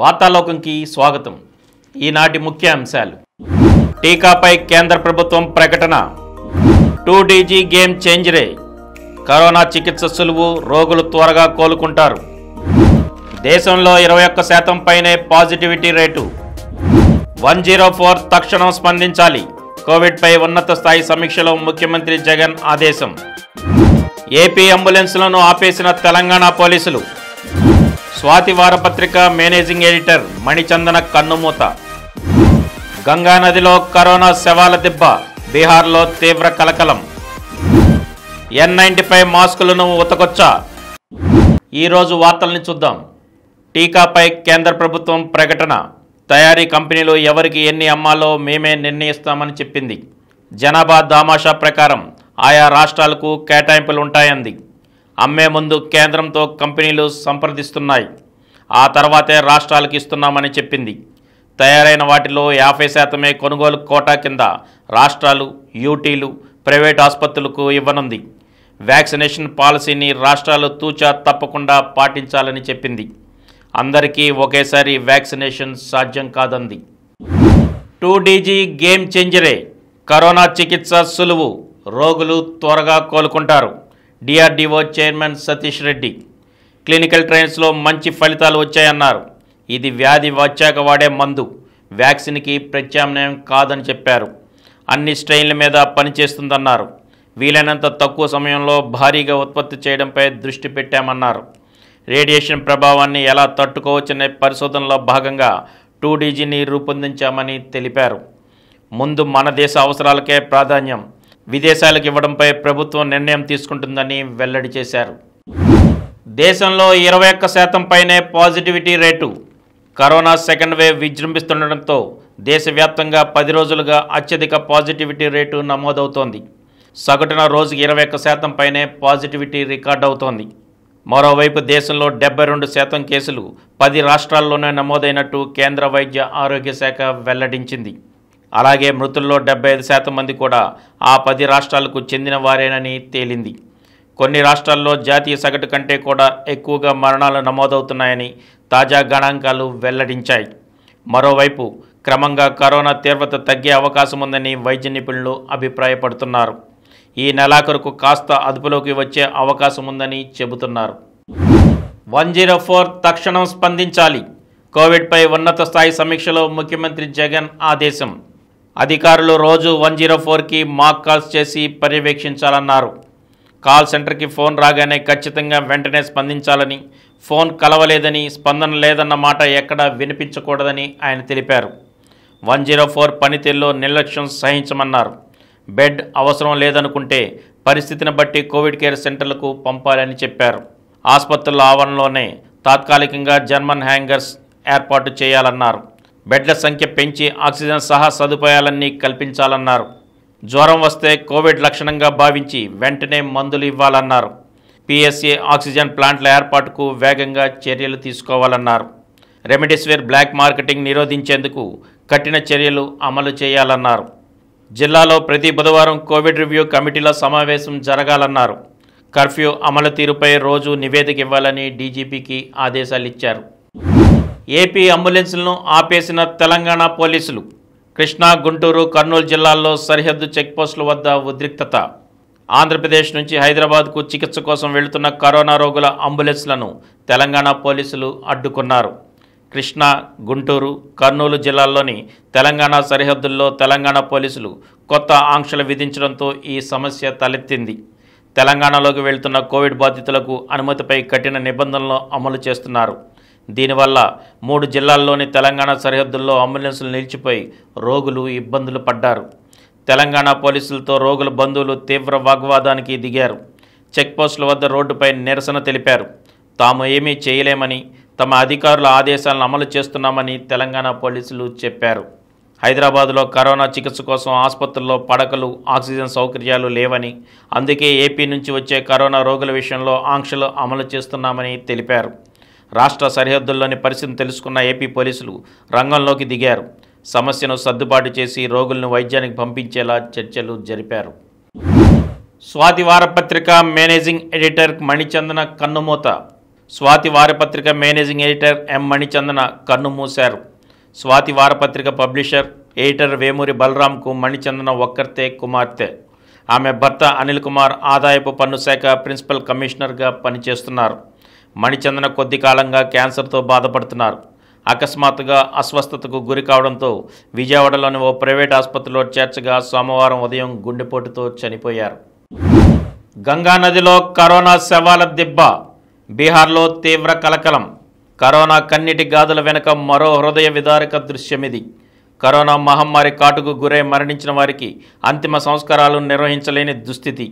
వార్తాలోకంకి స్వాగతం ఈనాటి ముఖ్య అంశాలు టీకాపై కేంద్ర ప్రభుత్వం ప్రకటన టూ డీజీ గేమ్ చేంజరే కరోనా చికిత్స సులువు రోగులు త్వరగా కోలుకుంటారు దేశంలో ఇరవై ఒక్క శాతం పైనే positivity rate one zero four తక్షణం స్పందించాలి కోవిడ్పై ఉన్నత స్థాయి సమీక్షలో ముఖ్యమంత్రి జగన్ ఆదేశం ఏపీ అంబులెన్స్లను ఆపేసిన తెలంగాణ పోలీసులు స్వాతి వారపత్రిక మేనేజింగ్ ఎడిటర్ మణిచందన కన్నుమూత గంగానదిలో కరోనా శవాల దిబ్బ బీహార్లో తీవ్ర కలకలం ఎన్ నైంటీ ఫైవ్ మాస్కులను ఉతకొచ్చా ఈరోజు వార్తల్ని చూద్దాం టీకాపై కేంద్ర ప్రభుత్వం ప్రకటన తయారీ కంపెనీలు ఎవరికి ఎన్ని అమ్మాలో మేమే నిర్ణయిస్తామని చెప్పింది జనాభా దామాషా ప్రకారం ఆయా రాష్ట్రాలకు కేటాయింపులు ఉంటాయంది అమ్మే ముందు కేంద్రంతో కంపెనీలు సంప్రదిస్తున్నాయి ఆ తర్వాతే రాష్ట్రాలకు ఇస్తున్నామని చెప్పింది తయారైన వాటిలో యాభై శాతమే కొనుగోలు కోటా కింద రాష్ట్రాలు యూటీలు ప్రైవేట్ ఆసుపత్రులకు ఇవ్వనుంది వ్యాక్సినేషన్ పాలసీని రాష్ట్రాలు తూచా తప్పకుండా పాటించాలని చెప్పింది అందరికీ ఒకేసారి వ్యాక్సినేషన్ సాధ్యం కాదంది టూ డీజీ గేమ్ చేంజరే కరోనా చికిత్స సులువు రోగులు త్వరగా కోలుకుంటారు DRDO chairman Satish Reddy clinical ట్రయల్స్లో మంచి ఫలితాలు వచ్చాయన్నారు ఇది వ్యాధి వచ్చాక వాడే మందు వ్యాక్సిన్కి ప్రత్యామ్నాయం కాదని చెప్పారు అన్ని స్ట్రెయిన్ల మీద పనిచేస్తుందన్నారు వీలైనంత తక్కువ సమయంలో భారీగా ఉత్పత్తి చేయడంపై దృష్టి పెట్టామన్నారు రేడియేషన్ ప్రభావాన్ని ఎలా తట్టుకోవచ్చనే పరిశోధనలో భాగంగా టూ డీజీని రూపొందించామని తెలిపారు ముందు మన దేశ అవసరాలకే ప్రాధాన్యం విదేశాలకు ఇవ్వడంపై ప్రభుత్వం నిర్ణయం తీసుకుంటుందని వెల్లడి చేశారు దేశంలో ఇరవై ఒక్క శాతం పైనే positivity rate corona second wave విజృంభిస్తుండటంతో దేశవ్యాప్తంగా పది రోజులుగా అత్యధిక పాజిటివిటీ రేటు నమోదవుతోంది సగటున రోజుకి ఇరవై ఒక్క శాతం పైనే పాజిటివిటీ రికార్డ్ అవుతోంది మరోవైపు దేశంలో డెబ్బై రెండు శాతం కేసులు పది రాష్ట్రాల్లోనే నమోదైనట్టు కేంద్ర వైద్య ఆరోగ్య శాఖ వెల్లడించింది అలాగే మృతుల్లో డెబ్బై ఐదు శాతం మంది కూడా ఆ పది రాష్ట్రాలకు చెందిన వారేనని తేలింది కొన్ని రాష్ట్రాల్లో జాతీయ సగటు కంటే కూడా ఎక్కువగా మరణాలు నమోదవుతున్నాయని తాజా గణాంకాలు వెల్లడించాయి మరోవైపు క్రమంగా కరోనా తీవ్రత తగ్గే అవకాశం ఉందని వైద్య నిపుణులు అభిప్రాయపడుతున్నారు ఈ నెలాఖరుకు కాస్త అదుపులోకి వచ్చే అవకాశం ఉందని చెబుతున్నారు వన్ జీరో ఫోర్ తక్షణం స్పందించాలి కోవిడ్పై ఉన్నత స్థాయి సమీక్షలో ముఖ్యమంత్రి జగన్ ఆదేశం అధికారులు రోజు వన్ జీరో ఫోర్కి మాక్ కాల్స్ చేసి పర్యవేక్షించాలన్నారు కాల్ సెంటర్కి ఫోన్ రాగానే ఖచ్చితంగా వెంటనే స్పందించాలని ఫోన్ కలవలేదని స్పందన లేదన్న మాట ఎక్కడా వినిపించకూడదని ఆయన తెలిపారు వన్ జీరో ఫోర్ పనితీరులో నిర్లక్ష్యం సహించమన్నారు బెడ్ అవసరం లేదనుకుంటే పరిస్థితిని బట్టి కోవిడ్ కేర్ సెంటర్లకు పంపాలని చెప్పారు ఆసుపత్రుల ఆవరణలోనే తాత్కాలికంగా జర్మన్ హ్యాంగర్స్ ఏర్పాటు చేయాలన్నారు బెడ్ల సంఖ్య పెంచి ఆక్సిజన్ సహా సదుపాయాలన్నీ కల్పించాలన్నారు జ్వరం వస్తే కోవిడ్ లక్షణంగా భావించి వెంటనే మందులు ఇవ్వాలన్నారు పిఎస్ఏ ఆక్సిజన్ ప్లాంట్ల ఏర్పాటుకు వేగంగా చర్యలు తీసుకోవాలన్నారు రెమెడిసివిర్ బ్లాక్ మార్కెటింగ్ నిరోధించేందుకు కఠిన చర్యలు అమలు చేయాలన్నారు జిల్లాలో ప్రతి బుధవారం కోవిడ్ రివ్యూ కమిటీల సమావేశం జరగాలన్నారు కర్ఫ్యూ అమలు తీరుపై రోజు నివేదిక ఇవ్వాలని డీజీపీకి ఆదేశాలిచ్చారు ఏపీ అంబులెన్సులను ఆపేసిన తెలంగాణ పోలీసులు కృష్ణా గుంటూరు కర్నూలు జిల్లాల్లో సరిహద్దు చెక్పోస్టుల వద్ద ఉద్రిక్తత ఆంధ్రప్రదేశ్ నుంచి హైదరాబాద్కు చికిత్స కోసం వెళుతున్న కరోనా రోగుల అంబులెన్స్లను తెలంగాణ పోలీసులు అడ్డుకున్నారు కృష్ణా గుంటూరు కర్నూలు జిల్లాల్లోని తెలంగాణ సరిహద్దుల్లో తెలంగాణ పోలీసులు కొత్త ఆంక్షలు విధించడంతో ఈ సమస్య తలెత్తింది తెలంగాణలోకి వెళ్తున్న కోవిడ్ బాధితులకు అనుమతిపై కఠిన నిబంధనలు అమలు చేస్తున్నారు దీనివల్ల మూడు జిల్లాల్లోని తెలంగాణ సరిహద్దుల్లో అంబులెన్సులు నిలిచిపోయి రోగులు ఇబ్బందులు పడ్డారు తెలంగాణ పోలీసులతో రోగుల బంధువులు తీవ్ర వాగ్వాదానికి దిగారు చెక్పోస్టుల వద్ద రోడ్డుపై నిరసన తెలిపారు తాము ఏమీ చేయలేమని తమ అధికారుల ఆదేశాలను అమలు చేస్తున్నామని తెలంగాణ పోలీసులు చెప్పారు హైదరాబాద్లో కరోనా చికిత్స కోసం ఆసుపత్రుల్లో పడకలు ఆక్సిజన్ సౌకర్యాలు లేవని అందుకే ఏపీ నుంచి వచ్చే కరోనా రోగుల విషయంలో ఆంక్షలు అమలు చేస్తున్నామని తెలిపారు రాష్ట్ర సరిహద్దుల్లోని పరిస్థితిని తెలుసుకున్న ఏపీ పోలీసులు రంగంలోకి దిగారు సమస్యను సర్దుబాటు చేసి రోగులను వైద్యానికి పంపించేలా చర్చలు జరిపారు స్వాతి వారపత్రిక మేనేజింగ్ ఎడిటర్ మణిచందన కన్నుమూత స్వాతి వారపత్రిక మేనేజింగ్ ఎడిటర్ ఎం మణిచందన కన్ను మూశారు స్వాతి వారపత్రిక పబ్లిషర్ ఎడిటర్ వేమూరి బలరాంకు మణిచందన ఒక్కర్తే కుమార్తె ఆమె భర్త అనిల్ కుమార్ ఆదాయపు పన్ను శాఖ ప్రిన్సిపల్ కమిషనర్గా పనిచేస్తున్నారు మణిచందన కొద్ది కాలంగా క్యాన్సర్తో బాధపడుతున్నారు అకస్మాత్తుగా అస్వస్థతకు గురి కావడంతో విజయవాడలోని ఓ ప్రైవేట్ ఆసుపత్రిలో చేర్చగా సోమవారం ఉదయం గుండెపోటుతో చనిపోయారు గంగానదిలో కరోనా శవాల దిబ్బ బీహార్లో తీవ్ర కలకలం కరోనా కన్నిటి గాదుల వెనుక మరో హృదయ విదారక దృశ్యమిది కరోనా మహమ్మారి కాటుకు గురై మరణించిన వారికి అంతిమ సంస్కారాలు నిర్వహించలేని దుస్థితి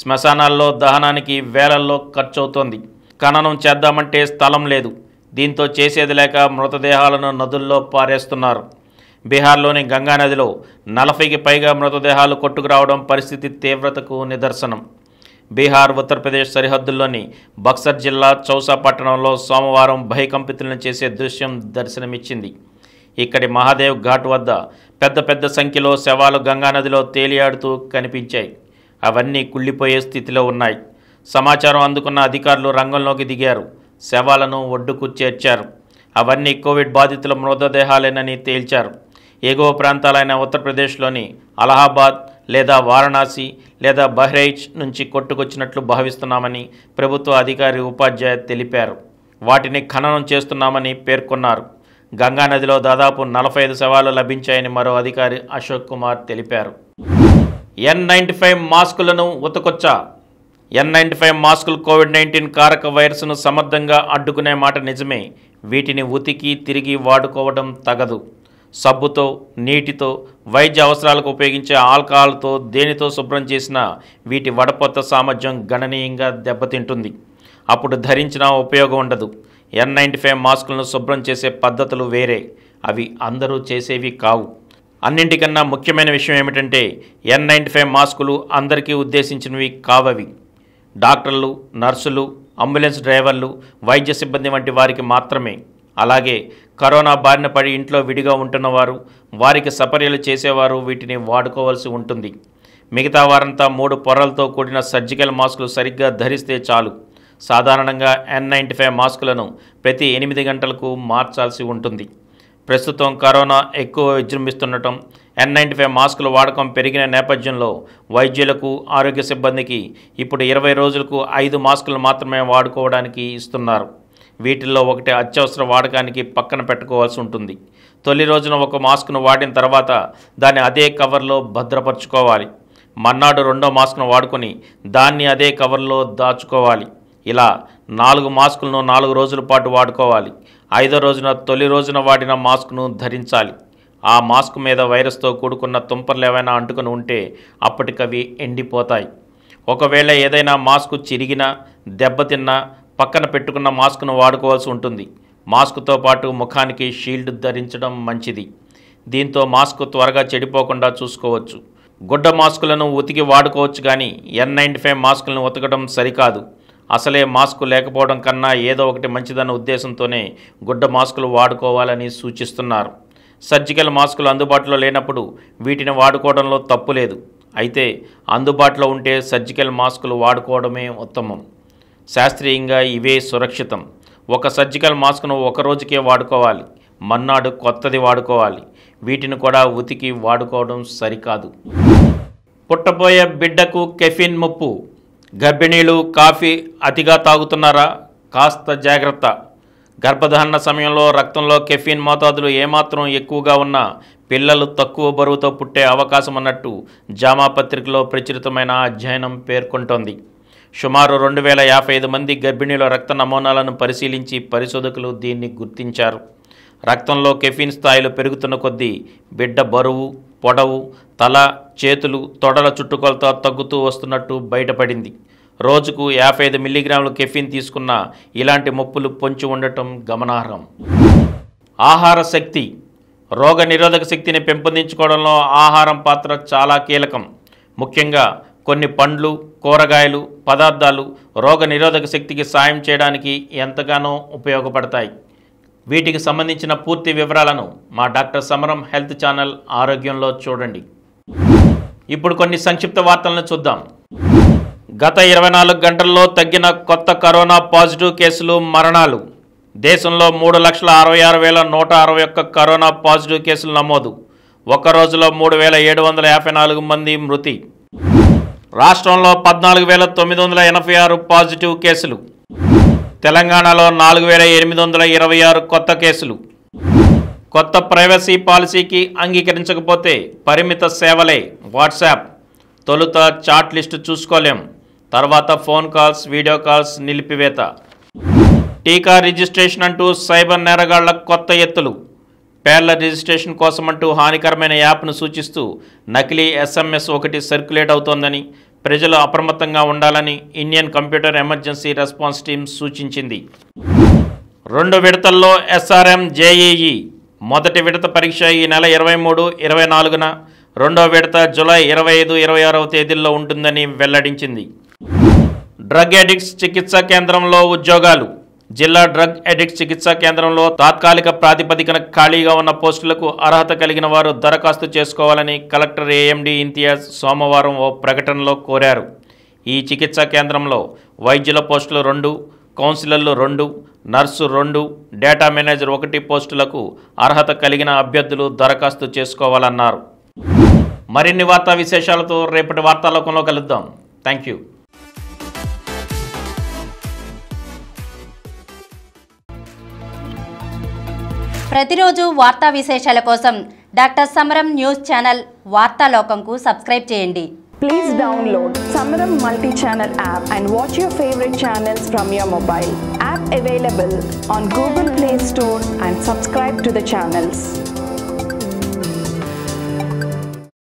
శ్మశానాల్లో దహనానికి వేలల్లో ఖర్చవుతోంది ఖననం చేద్దామంటే స్థలం లేదు దీంతో చేసేది లేక మృతదేహాలను నదుల్లో పారేస్తున్నారు బీహార్లోని గంగానదిలో నలభైకి పైగా మృతదేహాలు కొట్టుకురావడం పరిస్థితి తీవ్రతకు నిదర్శనం బీహార్ ఉత్తరప్రదేశ్ సరిహద్దుల్లోని బక్సర్ జిల్లా చౌసా పట్టణంలో సోమవారం భయకంపితులను చేసే దృశ్యం దర్శనమిచ్చింది ఇక్కడి మహాదేవ్ ఘాట్ వద్ద పెద్ద పెద్ద సంఖ్యలో శవాలు గంగానదిలో తేలియాడుతూ కనిపించాయి అవన్నీ కుళ్ళిపోయే స్థితిలో ఉన్నాయి సమాచారం అందుకున్న అధికారులు రంగంలోకి దిగారు శవాలను ఒడ్డుకు చేర్చారు అవన్నీ కోవిడ్ బాధితుల మృతదేహాలేనని తేల్చారు ఎగువ ప్రాంతాలైన ఉత్తరప్రదేశ్లోని అలహాబాద్ లేదా వారణాసి లేదా బహ్రైచ్ నుంచి కొట్టుకొచ్చినట్లు భావిస్తున్నామని ప్రభుత్వ అధికారి ఉపాధ్యాయ తెలిపారు వాటిని ఖననం చేస్తున్నామని పేర్కొన్నారు గంగానదిలో దాదాపు నలభై ఐదు శవాలు లభించాయని మరో అధికారి అశోక్ కుమార్ తెలిపారు ఎన్ నైంటీ ఫైవ్ మాస్కులను ఉతకొచ్చా ఎన్ నైంటీ ఫైవ్ మాస్కులు కోవిడ్ నైన్టీన్ కారక వైరస్ను సమర్థంగా అడ్డుకునే మాట నిజమే వీటిని ఉతికి తిరిగి వాడుకోవడం తగదు సబ్బుతో నీటితో వైద్య అవసరాలకు ఉపయోగించే ఆల్కహాల్తో దేనితో శుభ్రం చేసినా వీటి వడపొత్త సామర్థ్యం గణనీయంగా దెబ్బతింటుంది అప్పుడు ధరించిన ఉపయోగం ఉండదు ఎన్ నైంటీ ఫైవ్ మాస్కులను శుభ్రం చేసే పద్ధతులు వేరే అవి అందరూ చేసేవి కావు అన్నింటికన్నా ముఖ్యమైన విషయం ఏమిటంటే ఎన్ నైంటీ ఫైవ్ మాస్కులు అందరికీ ఉద్దేశించినవి కావవి డాక్టర్లు నర్సులు అంబులెన్స్ డ్రైవర్లు వైద్య సిబ్బంది వంటి వారికి మాత్రమే అలాగే కరోనా బారిన పడి ఇంట్లో విడిగా ఉంటున్నవారు వారికి సపర్యలు చేసేవారు వీటిని వాడుకోవాల్సి ఉంటుంది మిగతా వారంతా మూడు పొరలతో కూడిన సర్జికల్ మాస్కులు సరిగ్గా ధరిస్తే చాలు సాధారణంగా ఎన్ నైంటీ ఫైవ్ మాస్కులను ప్రతి ఎనిమిది గంటలకు మార్చాల్సి ఉంటుంది ప్రస్తుతం కరోనా ఎక్కువ విజృంభిస్తుండటం ఎన్ నైంటీ ఫైవ్ మాస్కుల వాడకం పెరిగిన నేపథ్యంలో వైద్యులకు ఆరోగ్య సిబ్బందికి ఇప్పుడు ఇరవై రోజులకు ఐదు మాస్కులు మాత్రమే వాడుకోవడానికి ఇస్తున్నారు వీటిల్లో ఒకటి అత్యవసర వాడకానికి పక్కన పెట్టుకోవాల్సి ఉంటుంది తొలి రోజున ఒక మాస్క్ను వాడిన తర్వాత దాన్ని అదే కవర్లో భద్రపరచుకోవాలి మన్నాడు రెండో మాస్క్ను వాడుకొని దాన్ని అదే కవర్లో దాచుకోవాలి ఇలా నాలుగు మాస్కులను నాలుగు రోజుల పాటు వాడుకోవాలి ఐదో రోజున తొలి రోజున వాడిన మాస్క్ను ధరించాలి ఆ మాస్క్ మీద వైరస్తో కూడుకున్న తుంపర్లు ఏవైనా అంటుకుని ఉంటే అప్పటికవి ఎండిపోతాయి ఒకవేళ ఏదైనా మాస్క్ చిరిగినా దెబ్బతిన్నా పక్కన పెట్టుకున్న మాస్క్ను వాడుకోవాల్సి ఉంటుంది మాస్క్తో పాటు ముఖానికి షీల్డ్ ధరించడం మంచిది దీంతో మాస్క్ త్వరగా చెడిపోకుండా చూసుకోవచ్చు గుడ్డ మాస్కులను ఉతికి వాడుకోవచ్చు కానీ ఎన్ నైంటీ ఫైవ్ మాస్కులను ఉతకడం సరికాదు అసలే మాస్కు లేకపోవడం కన్నా ఏదో ఒకటి మంచిదన్న ఉద్దేశంతోనే గుడ్డ మాస్కులు వాడుకోవాలని సూచిస్తున్నారు సర్జికల్ మాస్కులు అందుబాటులో లేనప్పుడు వీటిని వాడుకోవడంలో తప్పు లేదు అయితే అందుబాటులో ఉంటే సర్జికల్ మాస్కులు వాడుకోవడమే ఉత్తమం శాస్త్రీయంగా ఇవే సురక్షితం ఒక సర్జికల్ మాస్క్ను ఒక రోజుకే వాడుకోవాలి మన్నాడు కొత్తది వాడుకోవాలి వీటిని కూడా ఉతికి వాడుకోవడం సరికాదు పుట్టబోయే బిడ్డకు కెఫిన్ ముప్పు గర్భిణీలు కాఫీ అతిగా తాగుతున్నారా కాస్త జాగ్రత్త గర్భధారణ సమయంలో రక్తంలో కెఫీన్ మోతాదులు ఏమాత్రం ఎక్కువగా ఉన్నా పిల్లలు తక్కువ బరువుతో పుట్టే అవకాశం ఉన్నట్టు జామా పత్రికలో ప్రచురితమైన అధ్యయనం పేర్కొంటోంది సుమారు రెండు వేల యాభై ఐదు మంది గర్భిణీల రక్త నమూనాలను పరిశీలించి పరిశోధకులు దీన్ని గుర్తించారు రక్తంలో కెఫీన్ స్థాయిలు పెరుగుతున్న కొద్దీ బిడ్డ బరువు పొడవు తల చేతులు తొడల చుట్టుకొలత తగ్గుతూ వస్తున్నట్టు బయటపడింది రోజుకు యాభై ఐదు మిల్లీగ్రాములు కెఫిన్ తీసుకున్న ఇలాంటి ముప్పులు పొంచి ఉండటం గమనార్హం ఆహార శక్తి రోగ నిరోధక శక్తిని పెంపొందించుకోవడంలో ఆహారం పాత్ర చాలా కీలకం ముఖ్యంగా కొన్ని పండ్లు కూరగాయలు పదార్థాలు రోగ నిరోధక శక్తికి సాయం చేయడానికి ఎంతగానో ఉపయోగపడతాయి వీటికి సంబంధించిన పూర్తి వివరాలను మా డాక్టర్ సమరం హెల్త్ ఛానల్ ఆరోగ్యంలో చూడండి ఇప్పుడు కొన్ని సంక్షిప్త వార్తలను చూద్దాం గత ఇరవై నాలుగు గంటల్లో తగ్గిన కొత్త కరోనా పాజిటివ్ కేసులు మరణాలు దేశంలో మూడు లక్షల అరవై ఆరు వేల నూట అరవై ఒక్క కరోనా పాజిటివ్ కేసులు నమోదు ఒక రోజులో మూడు వేల ఏడు వందల యాభై నాలుగు మంది మృతి రాష్ట్రంలో పద్నాలుగు వేల తొమ్మిది వందల ఎనభై ఆరు పాజిటివ్ కేసులు తెలంగాణలో నాలుగు వేల ఎనిమిది వందల ఇరవై ఆరు కొత్త కేసులు కొత్త ప్రైవసీ పాలసీకి అంగీకరించకపోతే పరిమిత సేవలే వాట్సాప్ తొలుత చాట్ లిస్టు చూసుకోలేం తర్వాత ఫోన్ కాల్స్ వీడియో కాల్స్ నిలిపివేత టీకా రిజిస్ట్రేషన్ అంటూ సైబర్ నేరగాళ్ల కొత్త ఎత్తులు పేర్ల రిజిస్ట్రేషన్ కోసమంటూ హానికరమైన యాప్ను సూచిస్తూ నకిలీ ఎస్ఎంఎస్ ఒకటి సర్క్యులేట్ అవుతోందని ప్రజలు అప్రమత్తంగా ఉండాలని Indian computer emergency response team సూచించింది రెండు విడతల్లో ఎస్ఆర్ఎం జేఈఈ మొదటి విడత పరీక్ష ఈ నెల ఇరవై మూడు ఇరవై నాలుగున రెండో విడత జులై ఇరవై ఐదు ఇరవై ఆరవ తేదీల్లో ఉంటుందని వెల్లడించింది డ్రగ్ ఎడిక్ట్స్ చికిత్సా కేంద్రంలో ఉద్యోగాలు జిల్లా డ్రగ్ ఎడిక్ట్ చికిత్సా కేంద్రంలో తాత్కాలిక ప్రాతిపదికన ఖాళీగా ఉన్న పోస్టులకు అర్హత కలిగిన వారు దరఖాస్తు చేసుకోవాలని కలెక్టర్ ఏఎండి ఇంతియాజ్ సోమవారం ఓ ప్రకటనలో కోరారు ఈ చికిత్సా కేంద్రంలో వైద్యుల పోస్టులు రెండు కౌన్సిలర్లు రెండు నర్సు రెండు డేటా మేనేజర్ ఒకటి పోస్టులకు అర్హత కలిగిన అభ్యర్థులు దరఖాస్తు చేసుకోవాలన్నారు మరిన్ని వార్తా విశేషాలతో రేపటి వార్తాలోకంలో కలుద్దాం థ్యాంక్ యూ ప్రతిరోజు వార్తా విశేషాల కోసం డాక్టర్ సమరం న్యూస్ ఛానల్ వార్తాలోకంకు సబ్స్క్రైబ్ చేయండి please download Samaram multi channel app and watch your favourite channels from your mobile app available on Google Play Store and subscribe to the channels